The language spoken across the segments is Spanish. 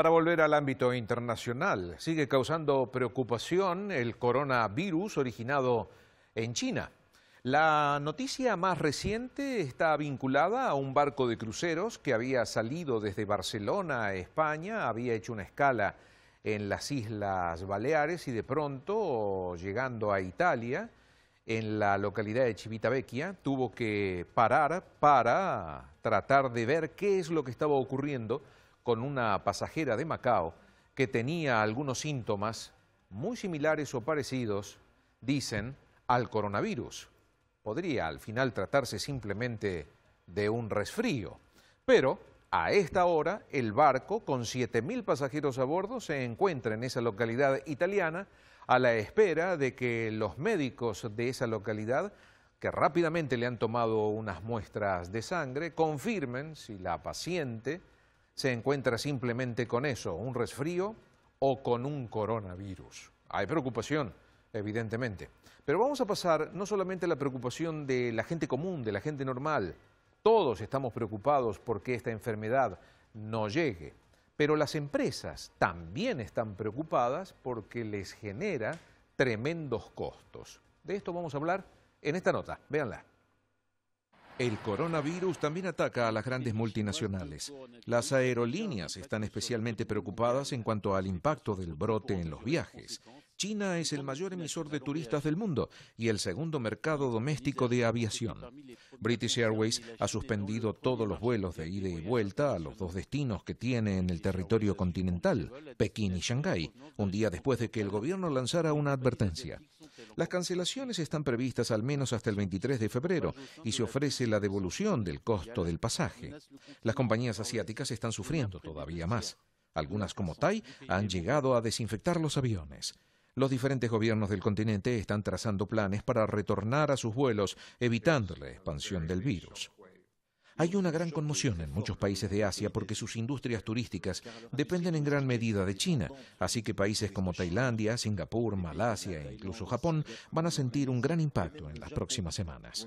Para volver al ámbito internacional, sigue causando preocupación el coronavirus originado en China. La noticia más reciente está vinculada a un barco de cruceros que había salido desde Barcelona a España, había hecho una escala en las Islas Baleares y de pronto, llegando a Italia, en la localidad de Chivitavecchia, tuvo que parar para tratar de ver qué es lo que estaba ocurriendo con una pasajera de Macao que tenía algunos síntomas muy similares o parecidos, dicen, al coronavirus. Podría al final tratarse simplemente de un resfrío. Pero a esta hora el barco con 7.000 pasajeros a bordo se encuentra en esa localidad italiana a la espera de que los médicos de esa localidad que rápidamente le han tomado unas muestras de sangre, confirmen si la paciente se encuentra simplemente con eso, un resfrío o con un coronavirus. Hay preocupación, evidentemente. Pero vamos a pasar no solamente a la preocupación de la gente común, de la gente normal. Todos estamos preocupados porque esta enfermedad no llegue. Pero las empresas también están preocupadas porque les genera tremendos costos. De esto vamos a hablar en esta nota. Véanla. El coronavirus también ataca a las grandes multinacionales. Las aerolíneas están especialmente preocupadas en cuanto al impacto del brote en los viajes. China es el mayor emisor de turistas del mundo y el segundo mercado doméstico de aviación. British Airways ha suspendido todos los vuelos de ida y vuelta a los dos destinos que tiene en el territorio continental, Pekín y Shanghái, un día después de que el gobierno lanzara una advertencia. Las cancelaciones están previstas al menos hasta el 23 de febrero y se ofrece la devolución del costo del pasaje. Las compañías asiáticas están sufriendo todavía más. Algunas como TAI han llegado a desinfectar los aviones. Los diferentes gobiernos del continente están trazando planes para retornar a sus vuelos, evitando la expansión del virus. Hay una gran conmoción en muchos países de Asia porque sus industrias turísticas dependen en gran medida de China, así que países como Tailandia, Singapur, Malasia e incluso Japón van a sentir un gran impacto en las próximas semanas.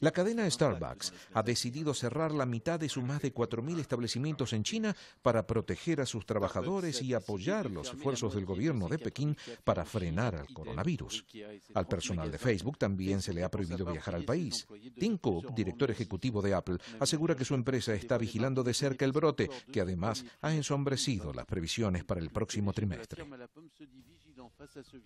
La cadena Starbucks ha decidido cerrar la mitad de sus más de 4.000 establecimientos en China para proteger a sus trabajadores y apoyar los esfuerzos del gobierno de Pekín para frenar al coronavirus. Al personal de Facebook también se le ha prohibido viajar al país. Tim Cook, director ejecutivo de Apple, asegura que su empresa está vigilando de cerca el brote, que además ha ensombrecido las previsiones para el próximo trimestre.